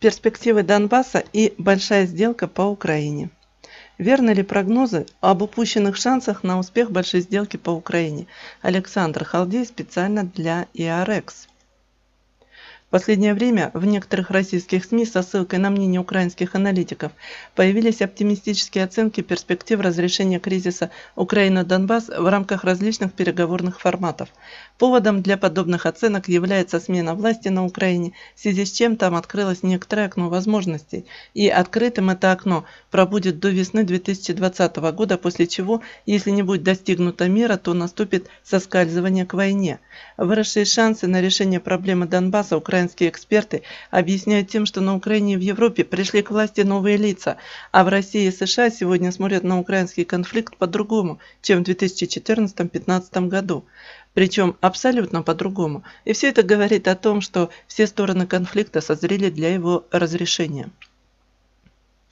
Перспективы Донбасса и большая сделка по Украине. Верны ли прогнозы об упущенных шансах на успех большой сделки по Украине? Александр Халдей специально для ИАРЭКС последнее время в некоторых российских СМИ со ссылкой на мнение украинских аналитиков появились оптимистические оценки перспектив разрешения кризиса Украина-Донбасс в рамках различных переговорных форматов. Поводом для подобных оценок является смена власти на Украине, в связи с чем там открылось некоторое окно возможностей. И открытым это окно пробудет до весны 2020 года, после чего, если не будет достигнута мира, то наступит соскальзывание к войне. Выросшие шансы на решение проблемы Донбасса Украина украинские эксперты объясняют тем, что на Украине и в Европе пришли к власти новые лица, а в России и США сегодня смотрят на украинский конфликт по-другому, чем в 2014-2015 году. Причем абсолютно по-другому. И все это говорит о том, что все стороны конфликта созрели для его разрешения.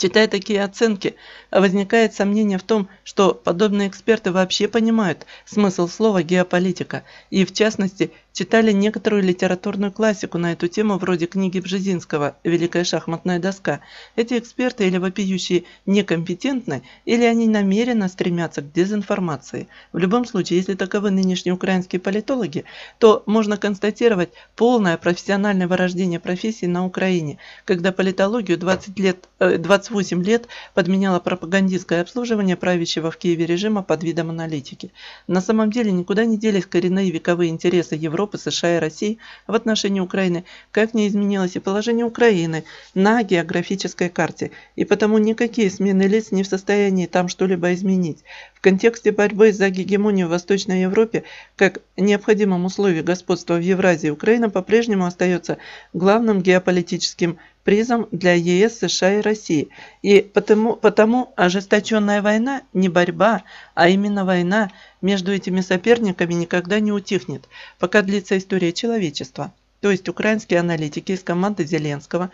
Читая такие оценки, возникает сомнение в том, что подобные эксперты вообще понимают смысл слова «геополитика» и, в частности, читали некоторую литературную классику на эту тему вроде книги Бжезинского «Великая шахматная доска». Эти эксперты или вопиющие некомпетентны, или они намеренно стремятся к дезинформации. В любом случае, если таковы нынешние украинские политологи, то можно констатировать полное профессиональное вырождение профессии на Украине, когда политологию 20 лет, 20 э, 8 лет подменяла пропагандистское обслуживание правящего в Киеве режима под видом аналитики. На самом деле никуда не делись коренные вековые интересы Европы, США и России в отношении Украины, как не изменилось и положение Украины на географической карте, и потому никакие смены лиц не в состоянии там что-либо изменить. В контексте борьбы за гегемонию в Восточной Европе, как необходимом условии господства в Евразии, Украина по-прежнему остается главным геополитическим призом для ЕС, США и России. И потому, потому ожесточенная война не борьба, а именно война между этими соперниками никогда не утихнет, пока длится история человечества. То есть украинские аналитики из команды Зеленского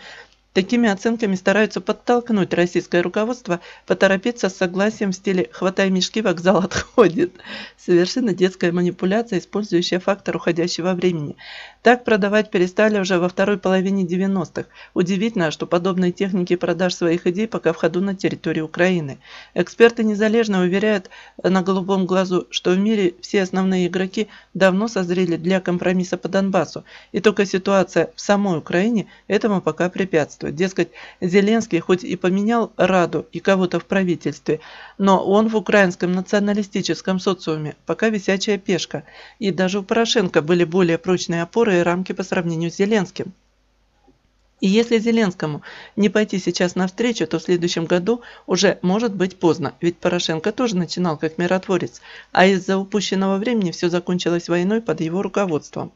Такими оценками стараются подтолкнуть российское руководство поторопиться с согласием в стиле «хватай мешки, вокзал отходит». Совершенно детская манипуляция, использующая фактор уходящего времени. Так продавать перестали уже во второй половине 90-х. Удивительно, что подобные техники продаж своих идей пока в ходу на территории Украины. Эксперты незалежно уверяют на голубом глазу, что в мире все основные игроки давно созрели для компромисса по Донбассу. И только ситуация в самой Украине этому пока препятствует. Дескать, Зеленский хоть и поменял Раду и кого-то в правительстве, но он в украинском националистическом социуме пока висячая пешка. И даже у Порошенко были более прочные опоры большие рамки по сравнению с Зеленским. И если Зеленскому не пойти сейчас навстречу, то в следующем году уже может быть поздно, ведь Порошенко тоже начинал как миротворец, а из-за упущенного времени все закончилось войной под его руководством.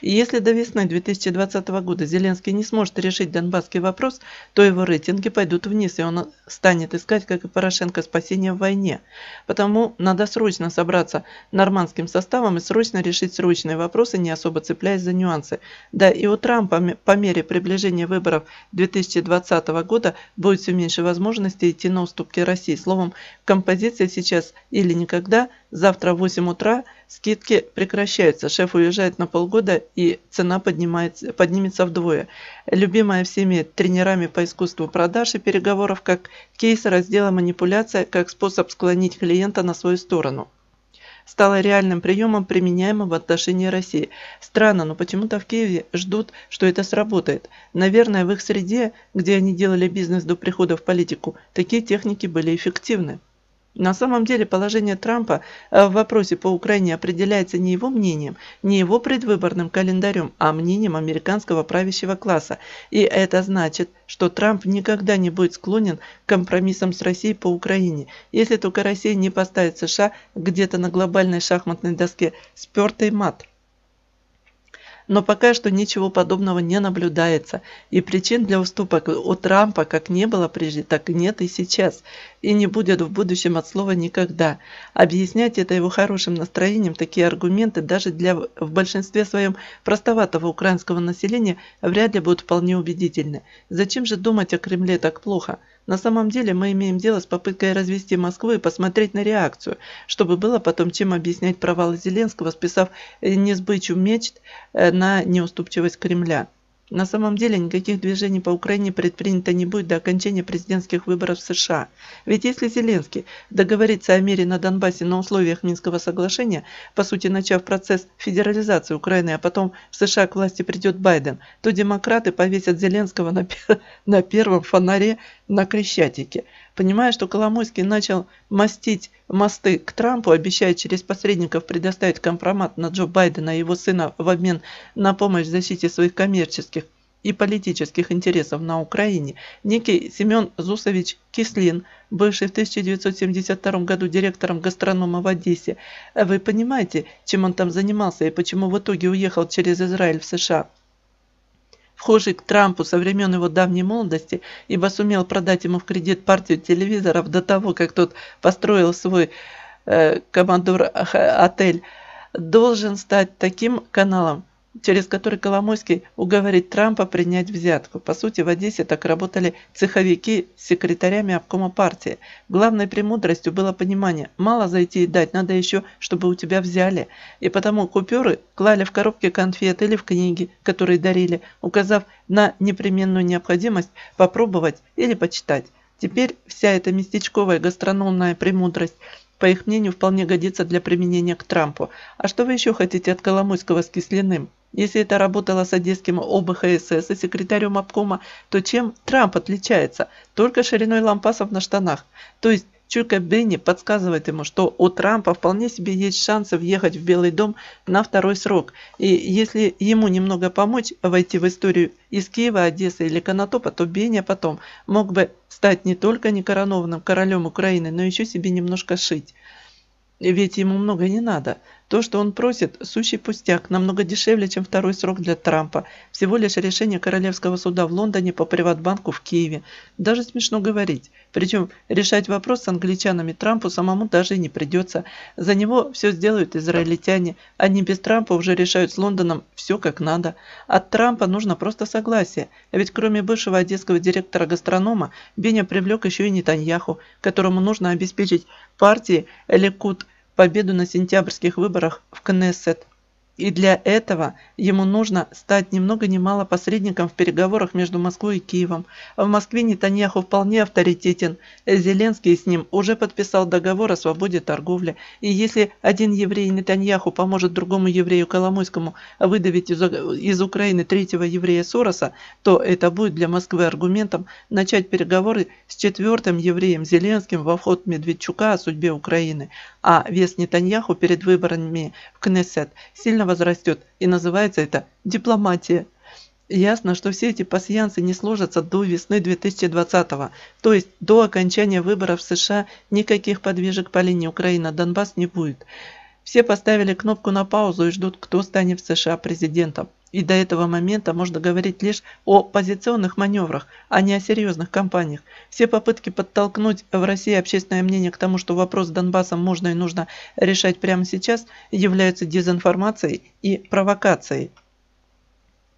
И если до весны 2020 года Зеленский не сможет решить донбасский вопрос, то его рейтинги пойдут вниз, и он станет искать, как и Порошенко, спасение в войне. Потому надо срочно собраться нормандским составом и срочно решить срочные вопросы, не особо цепляясь за нюансы. Да, и у Трампа по мере приближения выборов 2020 года будет все меньше возможностей идти на уступки России. Словом, композиция сейчас или никогда – Завтра в 8 утра скидки прекращаются. Шеф уезжает на полгода и цена поднимается, поднимется вдвое. Любимая всеми тренерами по искусству продаж и переговоров как кейс раздела манипуляция, как способ склонить клиента на свою сторону стало реальным приемом, применяемым в отношении России. Странно, но почему-то в Киеве ждут, что это сработает. Наверное, в их среде, где они делали бизнес до прихода в политику, такие техники были эффективны. На самом деле положение Трампа э, в вопросе по Украине определяется не его мнением, не его предвыборным календарем, а мнением американского правящего класса. И это значит, что Трамп никогда не будет склонен к компромиссам с Россией по Украине, если только Россия не поставит США где-то на глобальной шахматной доске спертый мат но пока что ничего подобного не наблюдается, и причин для уступок у Трампа как не было прежде, так и нет и сейчас, и не будет в будущем от слова никогда. Объяснять это его хорошим настроением такие аргументы даже для в большинстве своем простоватого украинского населения вряд ли будут вполне убедительны. Зачем же думать о Кремле так плохо? На самом деле мы имеем дело с попыткой развести Москву и посмотреть на реакцию, чтобы было потом чем объяснять провалы Зеленского, списав э, несбычу мечт э, на неуступчивость Кремля. На самом деле никаких движений по Украине предпринято не будет до окончания президентских выборов в США. Ведь если Зеленский договорится о мире на Донбассе на условиях Минского соглашения, по сути начав процесс федерализации Украины, а потом в США к власти придет Байден, то демократы повесят Зеленского на, пер... на первом фонаре на Крещатике. Понимая, что Коломойский начал мастить мосты к Трампу, обещая через посредников предоставить компромат на Джо Байдена и его сына в обмен на помощь в защите своих коммерческих и политических интересов на Украине, некий Семен Зусович Кислин, бывший в 1972 году директором гастронома в Одессе. Вы понимаете, чем он там занимался и почему в итоге уехал через Израиль в США? вхожий к Трампу со времен его давней молодости, ибо сумел продать ему в кредит партию телевизоров до того, как тот построил свой э, командор-отель, должен стать таким каналом, через который Коломойский уговорит Трампа принять взятку. По сути, в Одессе так работали цеховики с секретарями обкома партии. Главной премудростью было понимание, мало зайти и дать, надо еще, чтобы у тебя взяли. И потому купюры клали в коробки конфет или в книги, которые дарили, указав на непременную необходимость попробовать или почитать. Теперь вся эта местечковая гастрономная премудрость – по их мнению, вполне годится для применения к Трампу. А что вы еще хотите от Коломойского с Кислиным? Если это работало с одесским ОБХСС и секретарем обкома, то чем Трамп отличается? Только шириной лампасов на штанах. То есть Чуйка Бенни подсказывает ему, что у Трампа вполне себе есть шансы въехать в Белый дом на второй срок, и если ему немного помочь войти в историю из Киева, Одессы или Конотопа, то Бенни потом мог бы стать не только некоронованным королем Украины, но еще себе немножко шить. Ведь ему много не надо – то, что он просит, сущий пустяк, намного дешевле, чем второй срок для Трампа. Всего лишь решение Королевского суда в Лондоне по приватбанку в Киеве. Даже смешно говорить. Причем решать вопрос с англичанами Трампу самому даже и не придется. За него все сделают израильтяне. Они без Трампа уже решают с Лондоном все как надо. От Трампа нужно просто согласие. А ведь кроме бывшего одесского директора гастронома, Беня привлек еще и Нетаньяху, которому нужно обеспечить партии Ликут – победу на сентябрьских выборах в кнессет и для этого ему нужно стать ни много ни мало посредником в переговорах между Москвой и Киевом. В Москве Нетаньяху вполне авторитетен. Зеленский с ним уже подписал договор о свободе торговли. И если один еврей Нетаньяху поможет другому еврею Коломойскому выдавить из, из Украины третьего еврея Сороса, то это будет для Москвы аргументом начать переговоры с четвертым евреем Зеленским во вход Медведчука о судьбе Украины. А вес Нетаньяху перед выборами в Кнессет сильно возрастет, и называется это дипломатия. Ясно, что все эти пасьянцы не сложатся до весны 2020-го, то есть до окончания выборов в США никаких подвижек по линии Украина-Донбасс не будет. Все поставили кнопку на паузу и ждут, кто станет в США президентом. И до этого момента можно говорить лишь о позиционных маневрах, а не о серьезных кампаниях. Все попытки подтолкнуть в России общественное мнение к тому, что вопрос с Донбассом можно и нужно решать прямо сейчас, являются дезинформацией и провокацией.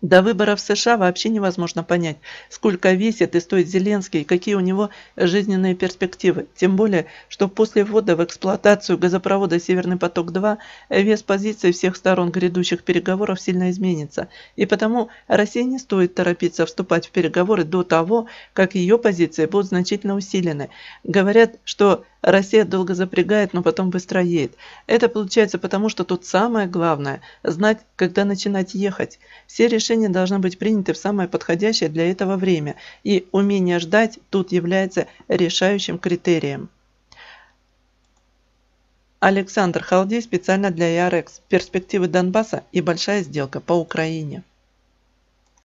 До выборов в США вообще невозможно понять, сколько весит и стоит Зеленский и какие у него жизненные перспективы. Тем более, что после ввода в эксплуатацию газопровода «Северный поток-2» вес позиций всех сторон грядущих переговоров сильно изменится. И потому России не стоит торопиться вступать в переговоры до того, как ее позиции будут значительно усилены. Говорят, что Россия долго запрягает, но потом быстро едет. Это получается потому, что тут самое главное – знать, когда начинать ехать. Все решения должны быть приняты в самое подходящее для этого время, и умение ждать тут является решающим критерием. Александр Халдей специально для Ярекс. Перспективы Донбасса и большая сделка по Украине.